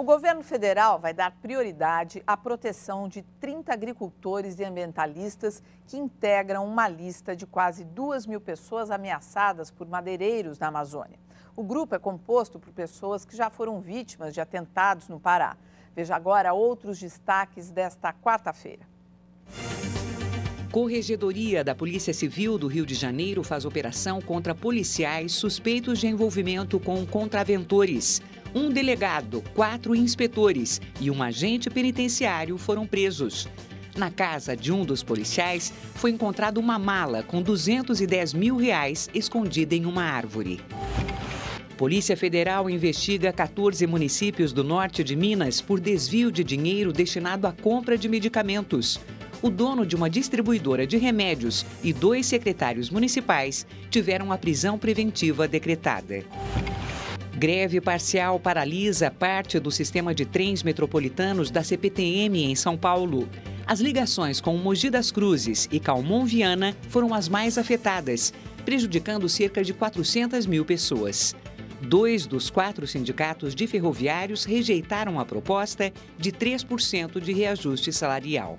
O governo federal vai dar prioridade à proteção de 30 agricultores e ambientalistas que integram uma lista de quase 2 mil pessoas ameaçadas por madeireiros na Amazônia. O grupo é composto por pessoas que já foram vítimas de atentados no Pará. Veja agora outros destaques desta quarta-feira. Corregedoria da Polícia Civil do Rio de Janeiro faz operação contra policiais suspeitos de envolvimento com contraventores. Um delegado, quatro inspetores e um agente penitenciário foram presos. Na casa de um dos policiais foi encontrada uma mala com 210 mil reais escondida em uma árvore. Polícia Federal investiga 14 municípios do norte de Minas por desvio de dinheiro destinado à compra de medicamentos. O dono de uma distribuidora de remédios e dois secretários municipais tiveram a prisão preventiva decretada. Greve parcial paralisa parte do sistema de trens metropolitanos da CPTM em São Paulo. As ligações com Mogi das Cruzes e Calmon Viana foram as mais afetadas, prejudicando cerca de 400 mil pessoas. Dois dos quatro sindicatos de ferroviários rejeitaram a proposta de 3% de reajuste salarial.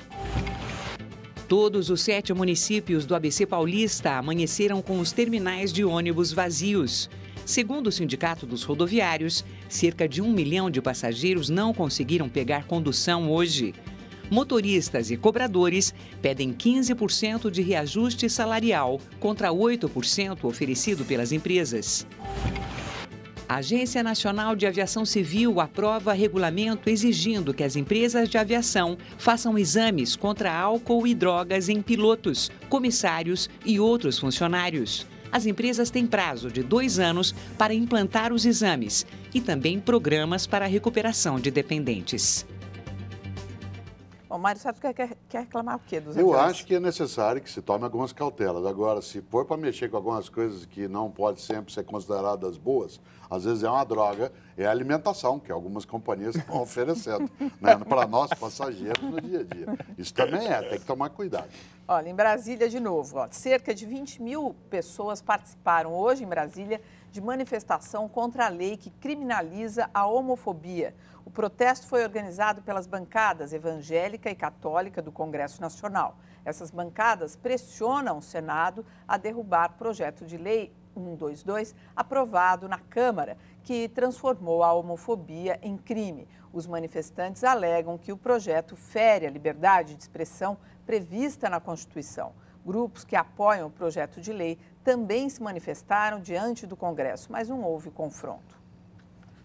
Todos os sete municípios do ABC Paulista amanheceram com os terminais de ônibus vazios. Segundo o Sindicato dos Rodoviários, cerca de um milhão de passageiros não conseguiram pegar condução hoje. Motoristas e cobradores pedem 15% de reajuste salarial contra 8% oferecido pelas empresas. A Agência Nacional de Aviação Civil aprova regulamento exigindo que as empresas de aviação façam exames contra álcool e drogas em pilotos, comissários e outros funcionários. As empresas têm prazo de dois anos para implantar os exames e também programas para a recuperação de dependentes. Bom, Mário Sérgio quer, quer, quer reclamar o quê dos Eu acho que é necessário que se tome algumas cautelas. Agora, se for para mexer com algumas coisas que não pode sempre ser consideradas boas, às vezes é uma droga, é a alimentação, que algumas companhias estão oferecendo né? para nós, passageiros, no dia a dia. Isso também é, tem que tomar cuidado. Olha, em Brasília, de novo, ó, cerca de 20 mil pessoas participaram hoje em Brasília de manifestação contra a lei que criminaliza a homofobia. O protesto foi organizado pelas bancadas evangélica e católica do Congresso Nacional. Essas bancadas pressionam o Senado a derrubar projeto de lei 122 aprovado na Câmara, que transformou a homofobia em crime. Os manifestantes alegam que o projeto fere a liberdade de expressão prevista na Constituição. Grupos que apoiam o projeto de lei também se manifestaram diante do Congresso, mas não houve confronto.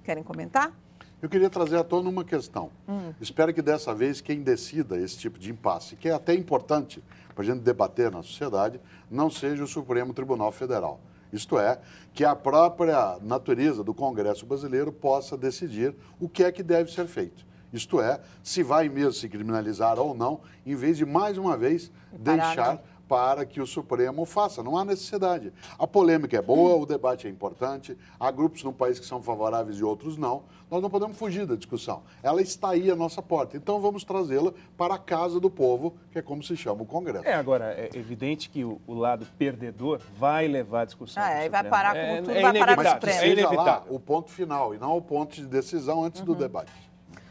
Querem comentar? Eu queria trazer à tona uma questão. Hum. Espero que dessa vez quem decida esse tipo de impasse, que é até importante para a gente debater na sociedade, não seja o Supremo Tribunal Federal. Isto é, que a própria natureza do Congresso brasileiro possa decidir o que é que deve ser feito. Isto é, se vai mesmo se criminalizar ou não, em vez de mais uma vez Parado. Né? deixar para que o Supremo faça. Não há necessidade. A polêmica é boa, o debate é importante, há grupos no país que são favoráveis e outros não. Nós não podemos fugir da discussão. Ela está aí à nossa porta. Então vamos trazê-la para a casa do povo, que é como se chama o Congresso. É, agora, é evidente que o, o lado perdedor vai levar a discussão. Ah, é, vai parar com é, tudo, é, vai parar com o Supremo. É Mas que é inevitável. Lá o ponto final e não o ponto de decisão antes uhum. do debate.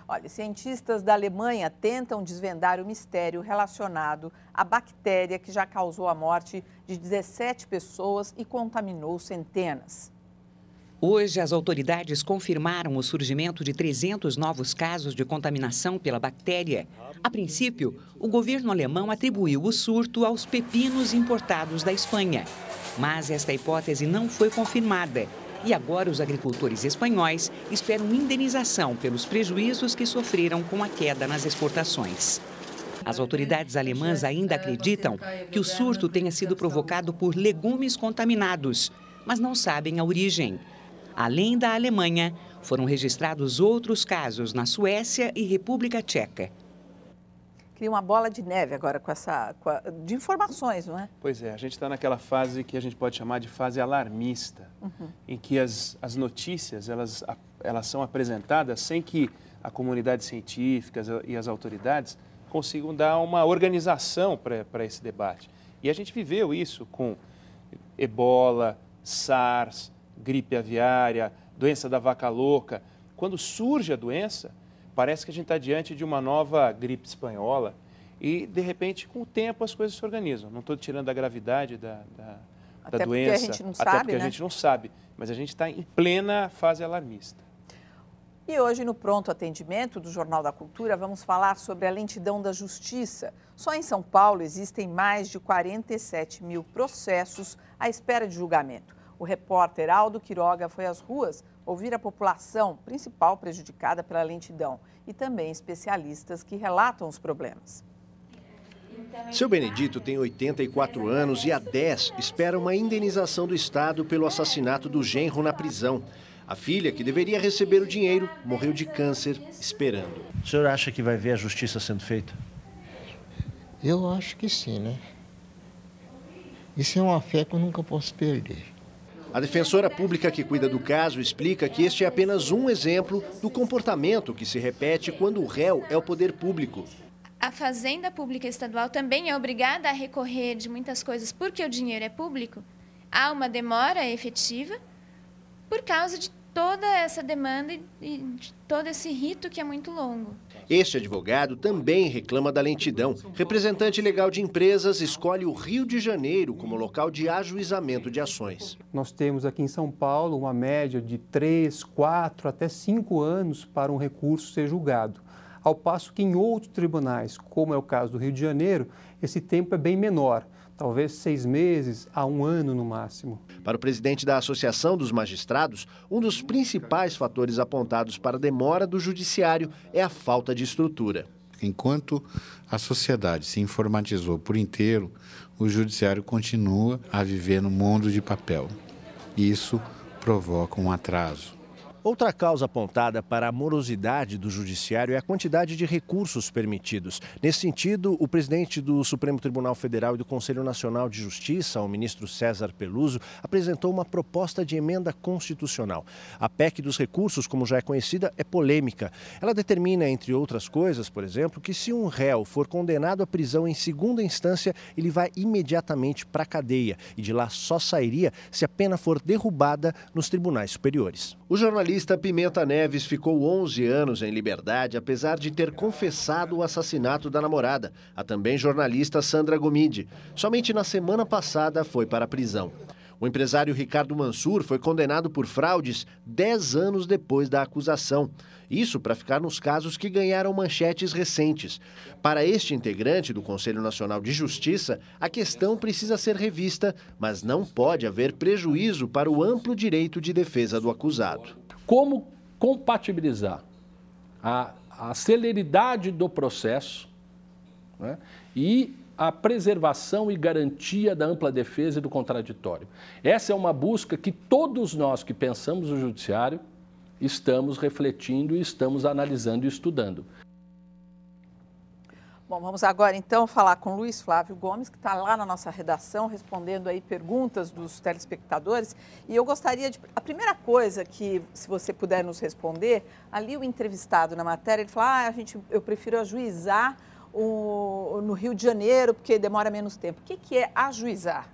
Olha, cientistas da Alemanha tentam desvendar o mistério relacionado à bactéria que já causou a morte de 17 pessoas e contaminou centenas. Hoje, as autoridades confirmaram o surgimento de 300 novos casos de contaminação pela bactéria. A princípio, o governo alemão atribuiu o surto aos pepinos importados da Espanha. Mas esta hipótese não foi confirmada e agora os agricultores espanhóis esperam indenização pelos prejuízos que sofreram com a queda nas exportações. As autoridades alemãs ainda acreditam que o surto tenha sido provocado por legumes contaminados, mas não sabem a origem. Além da Alemanha, foram registrados outros casos na Suécia e República Tcheca cria uma bola de neve agora com essa com a, de informações, não é? Pois é, a gente está naquela fase que a gente pode chamar de fase alarmista, uhum. em que as, as notícias elas, elas são apresentadas sem que a comunidade científica e as autoridades consigam dar uma organização para esse debate. E a gente viveu isso com ebola, SARS, gripe aviária, doença da vaca louca. Quando surge a doença, Parece que a gente está diante de uma nova gripe espanhola e, de repente, com o tempo as coisas se organizam. Não estou tirando a gravidade da, da, até da doença, a gente não até sabe, porque né? a gente não sabe, mas a gente está em plena fase alarmista. E hoje, no pronto atendimento do Jornal da Cultura, vamos falar sobre a lentidão da justiça. Só em São Paulo existem mais de 47 mil processos à espera de julgamento. O repórter Aldo Quiroga foi às ruas ouvir a população, principal prejudicada pela lentidão, e também especialistas que relatam os problemas. Seu Benedito tem 84 anos e há 10 espera uma indenização do Estado pelo assassinato do genro na prisão. A filha, que deveria receber o dinheiro, morreu de câncer esperando. O senhor acha que vai ver a justiça sendo feita? Eu acho que sim, né? Isso é uma fé que eu nunca posso perder. A defensora pública que cuida do caso explica que este é apenas um exemplo do comportamento que se repete quando o réu é o poder público. A Fazenda Pública Estadual também é obrigada a recorrer de muitas coisas porque o dinheiro é público. Há uma demora efetiva por causa de toda essa demanda e de todo esse rito que é muito longo. Este advogado também reclama da lentidão. Representante legal de empresas escolhe o Rio de Janeiro como local de ajuizamento de ações. Nós temos aqui em São Paulo uma média de três, quatro até cinco anos para um recurso ser julgado. Ao passo que em outros tribunais, como é o caso do Rio de Janeiro, esse tempo é bem menor talvez seis meses a um ano no máximo. Para o presidente da Associação dos Magistrados, um dos principais fatores apontados para a demora do judiciário é a falta de estrutura. Enquanto a sociedade se informatizou por inteiro, o judiciário continua a viver no mundo de papel. Isso provoca um atraso. Outra causa apontada para a morosidade do judiciário é a quantidade de recursos permitidos. Nesse sentido, o presidente do Supremo Tribunal Federal e do Conselho Nacional de Justiça, o ministro César Peluso, apresentou uma proposta de emenda constitucional. A PEC dos recursos, como já é conhecida, é polêmica. Ela determina, entre outras coisas, por exemplo, que se um réu for condenado à prisão em segunda instância, ele vai imediatamente para a cadeia e de lá só sairia se a pena for derrubada nos tribunais superiores. O jornalista jornalista Pimenta Neves ficou 11 anos em liberdade, apesar de ter confessado o assassinato da namorada, a também jornalista Sandra Gomide. Somente na semana passada foi para a prisão. O empresário Ricardo Mansur foi condenado por fraudes 10 anos depois da acusação. Isso para ficar nos casos que ganharam manchetes recentes. Para este integrante do Conselho Nacional de Justiça, a questão precisa ser revista, mas não pode haver prejuízo para o amplo direito de defesa do acusado como compatibilizar a, a celeridade do processo né, e a preservação e garantia da ampla defesa e do contraditório. Essa é uma busca que todos nós que pensamos no judiciário estamos refletindo e estamos analisando e estudando. Bom, vamos agora então falar com Luiz Flávio Gomes, que está lá na nossa redação respondendo aí perguntas dos telespectadores. E eu gostaria de. A primeira coisa que, se você puder nos responder, ali o entrevistado na matéria, ele fala: ah, a gente, eu prefiro ajuizar o, no Rio de Janeiro, porque demora menos tempo. O que, que é ajuizar?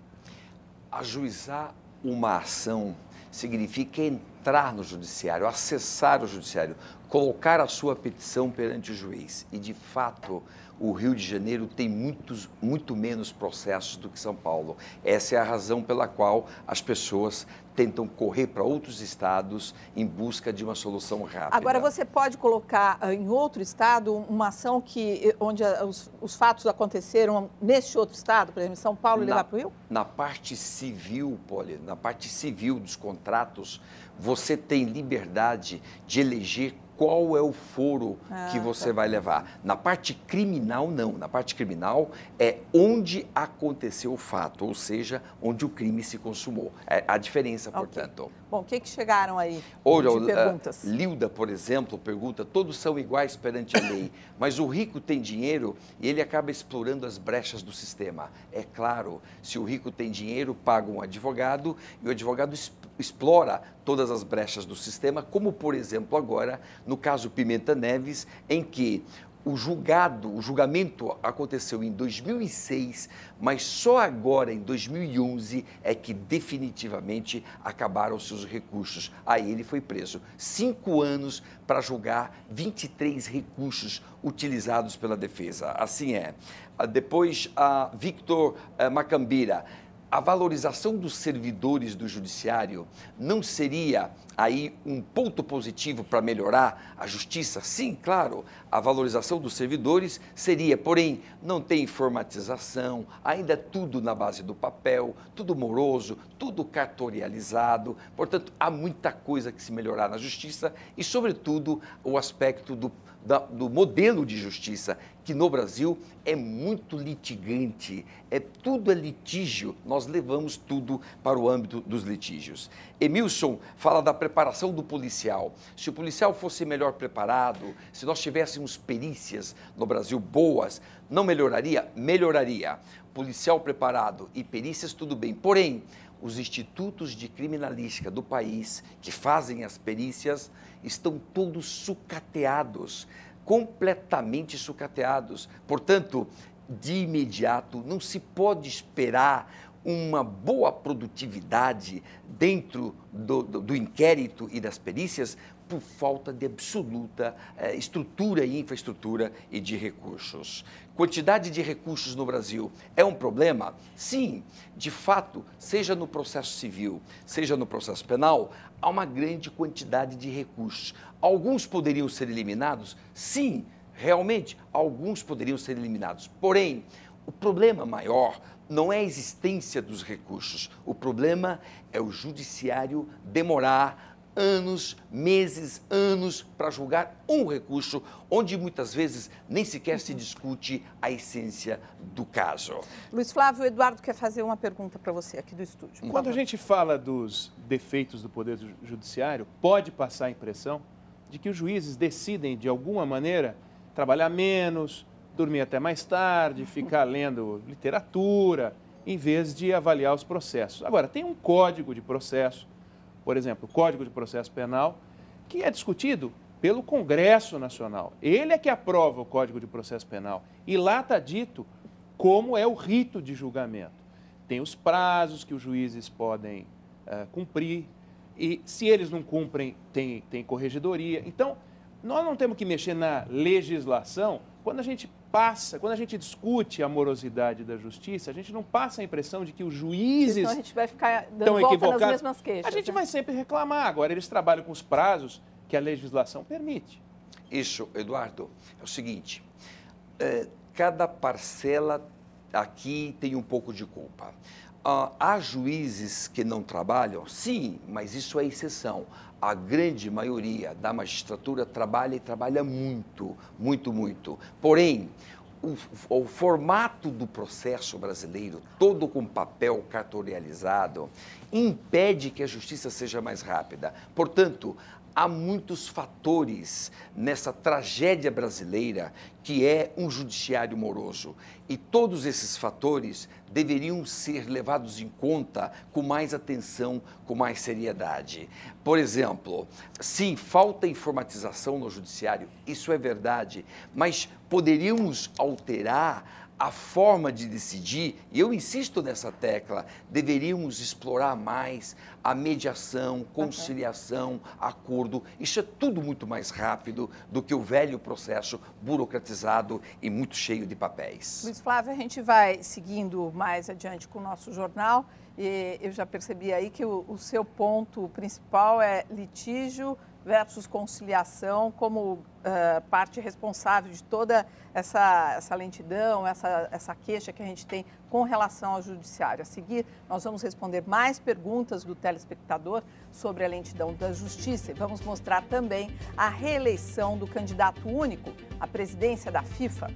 Ajuizar uma ação significa entrar no judiciário, acessar o judiciário, colocar a sua petição perante o juiz. E, de fato, o Rio de Janeiro tem muitos, muito menos processos do que São Paulo. Essa é a razão pela qual as pessoas tentam correr para outros estados em busca de uma solução rápida. Agora, você pode colocar ah, em outro estado uma ação que, eh, onde ah, os, os fatos aconteceram neste outro estado, por exemplo, em São Paulo, e levar para o Rio? Na parte civil, Poli, na parte civil dos contratos, você tem liberdade de eleger qual é o foro ah, que tá. você tá. vai levar. Na parte criminal, não. Na parte criminal é onde aconteceu o fato, ou seja, onde o crime se consumou. É a diferença, okay. portanto. Bom, o que, que chegaram aí Olha, de ah, perguntas? Lilda, por exemplo, pergunta, todos são iguais perante a lei, mas o rico tem dinheiro e ele acaba explorando as brechas do sistema. É claro, se o rico tem dinheiro, paga um advogado e o advogado explora todas as brechas do sistema, como, por exemplo, agora no caso Pimenta Neves, em que o julgado, o julgamento aconteceu em 2006, mas só agora, em 2011, é que definitivamente acabaram seus recursos. Aí ele foi preso. Cinco anos para julgar 23 recursos utilizados pela defesa. Assim é. Ah, depois, a Victor eh, Macambira a valorização dos servidores do judiciário não seria aí um ponto positivo para melhorar a justiça? Sim, claro, a valorização dos servidores seria, porém, não tem informatização, ainda é tudo na base do papel, tudo moroso, tudo cartorializado. Portanto, há muita coisa que se melhorar na justiça e, sobretudo, o aspecto do da, do modelo de justiça, que no Brasil é muito litigante, é tudo é litígio, nós levamos tudo para o âmbito dos litígios. Emilson fala da preparação do policial. Se o policial fosse melhor preparado, se nós tivéssemos perícias no Brasil boas, não melhoraria? Melhoraria. Policial preparado e perícias, tudo bem. Porém, os institutos de criminalística do país que fazem as perícias estão todos sucateados, completamente sucateados. Portanto, de imediato, não se pode esperar uma boa produtividade dentro do, do, do inquérito e das perícias por falta de absoluta eh, estrutura e infraestrutura e de recursos. Quantidade de recursos no Brasil é um problema? Sim, de fato, seja no processo civil, seja no processo penal, há uma grande quantidade de recursos. Alguns poderiam ser eliminados? Sim, realmente, alguns poderiam ser eliminados. Porém, o problema maior não é a existência dos recursos. O problema é o judiciário demorar anos, meses, anos para julgar um recurso onde muitas vezes nem sequer se discute a essência do caso. Luiz Flávio, o Eduardo quer fazer uma pergunta para você aqui do estúdio. Quando a gente fala dos defeitos do poder judiciário, pode passar a impressão de que os juízes decidem de alguma maneira trabalhar menos, dormir até mais tarde, ficar lendo literatura, em vez de avaliar os processos. Agora, tem um código de processo, por exemplo, o Código de Processo Penal, que é discutido pelo Congresso Nacional. Ele é que aprova o Código de Processo Penal. E lá está dito como é o rito de julgamento. Tem os prazos que os juízes podem uh, cumprir, e se eles não cumprem, tem, tem corregedoria. Então, nós não temos que mexer na legislação quando a gente passa, quando a gente discute a morosidade da justiça, a gente não passa a impressão de que os juízes então a gente vai ficar dando volta nas mesmas queixas. A gente né? vai sempre reclamar. Agora, eles trabalham com os prazos que a legislação permite. Isso, Eduardo, é o seguinte: é, cada parcela aqui tem um pouco de culpa. Ah, há juízes que não trabalham? Sim, mas isso é exceção a grande maioria da magistratura trabalha e trabalha muito, muito, muito. Porém, o, o, formato do processo brasileiro, todo com papel cartorializado, impede que a justiça seja mais rápida. Portanto, há muitos fatores nessa tragédia brasileira que é um judiciário moroso. E todos esses fatores deveriam ser levados em conta com mais atenção, com mais seriedade. Por exemplo, sim, falta informatização no judiciário, isso é verdade, mas poderíamos alterar a forma de decidir, e eu insisto nessa tecla, deveríamos explorar mais a mediação, conciliação, okay. acordo. Isso é tudo muito mais rápido do que o velho processo burocratizado e muito cheio de papéis. Luiz Flávio, a gente vai seguindo mais adiante com o nosso jornal. E eu já percebi aí que o, o seu ponto principal é litígio versus conciliação como uh, parte responsável de toda essa, essa lentidão, essa, essa queixa que a gente tem com relação ao judiciário. A seguir, nós vamos responder mais perguntas do telespectador sobre a lentidão da justiça e vamos mostrar também a reeleição do candidato único à presidência da FIFA.